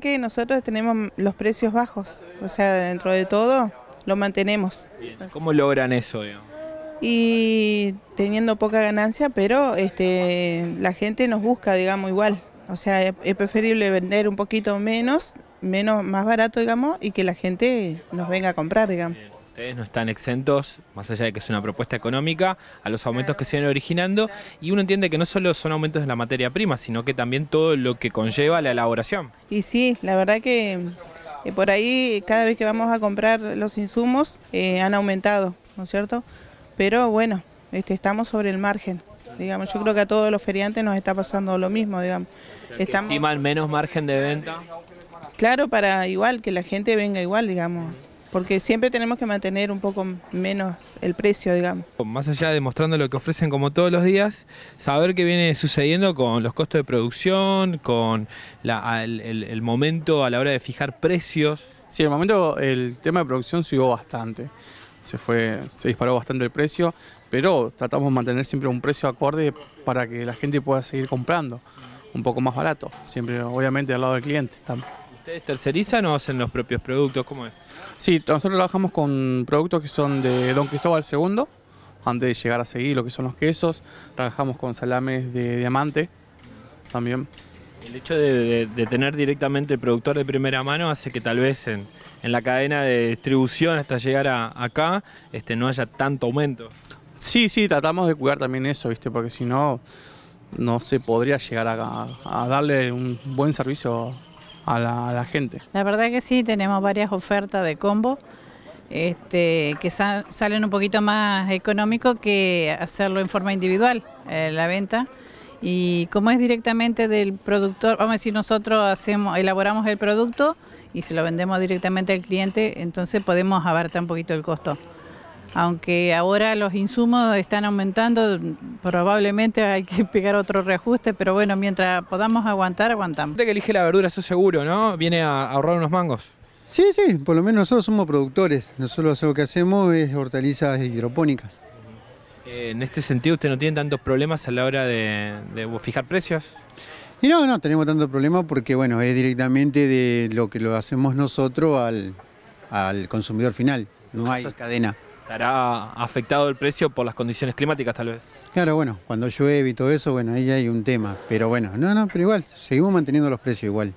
Que nosotros tenemos los precios bajos, o sea, dentro de todo lo mantenemos. ¿Cómo logran eso? Y teniendo poca ganancia, pero este, la gente nos busca, digamos, igual. O sea, es preferible vender un poquito menos, menos más barato, digamos, y que la gente nos venga a comprar, digamos no están exentos, más allá de que es una propuesta económica, a los aumentos que se originando y uno entiende que no solo son aumentos de la materia prima, sino que también todo lo que conlleva la elaboración. Y sí, la verdad que eh, por ahí cada vez que vamos a comprar los insumos eh, han aumentado, ¿no es cierto? Pero bueno, este, estamos sobre el margen. Digamos, yo creo que a todos los feriantes nos está pasando lo mismo, digamos. Estamos. menos margen de venta. Claro, para igual que la gente venga igual, digamos porque siempre tenemos que mantener un poco menos el precio, digamos. Más allá de mostrando lo que ofrecen como todos los días, saber qué viene sucediendo con los costos de producción, con el, momento a la hora de fijar precios. Sí, el momento el tema de producción subió bastante. Se fue, se disparó bastante el precio, pero tratamos de mantener siempre un precio acorde para que la gente pueda seguir comprando un poco más barato, siempre obviamente al lado del cliente también. ¿Ustedes tercerizan o hacen los propios productos? ¿Cómo es? Sí, nosotros trabajamos con productos que son de Don Cristóbal II, antes de llegar a seguir lo que son los quesos. Trabajamos con salames de diamante también. El hecho de, tener directamente el productor de primera mano hace que tal vez en, la cadena de distribución hasta llegar acá este, no haya tanto aumento. Sí, sí, tratamos de cuidar también eso, ¿viste? Porque si no, no se podría llegar a, a darle un buen servicio a la, gente. La verdad que sí, tenemos varias ofertas de combo. Este, que salen un poquito más económico que hacerlo en forma individual, eh, la venta. Y como es directamente del productor, vamos a decir, nosotros hacemos, elaboramos el producto y se lo vendemos directamente al cliente, entonces podemos abarcar un poquito el costo aunque ahora los insumos están aumentando, probablemente hay que pegar otro reajuste, pero bueno, mientras podamos aguantar, aguantamos. De que elige la verdura, eso seguro, ¿no? Viene a ahorrar unos mangos. Sí, sí, por lo menos nosotros somos productores, nosotros lo que hacemos es hortalizas hidropónicas. Eh, en este sentido, ¿usted no tiene tantos problemas a la hora de, fijar precios? Y no, no tenemos tantos problemas porque, bueno, es directamente de lo que lo hacemos nosotros al, al consumidor final, no hay cadena. Estará afectado el precio por las condiciones climáticas tal vez. Claro, bueno, cuando llueve y todo eso, bueno, ahí hay un tema. Pero bueno, no, no, pero igual, seguimos manteniendo los precios igual.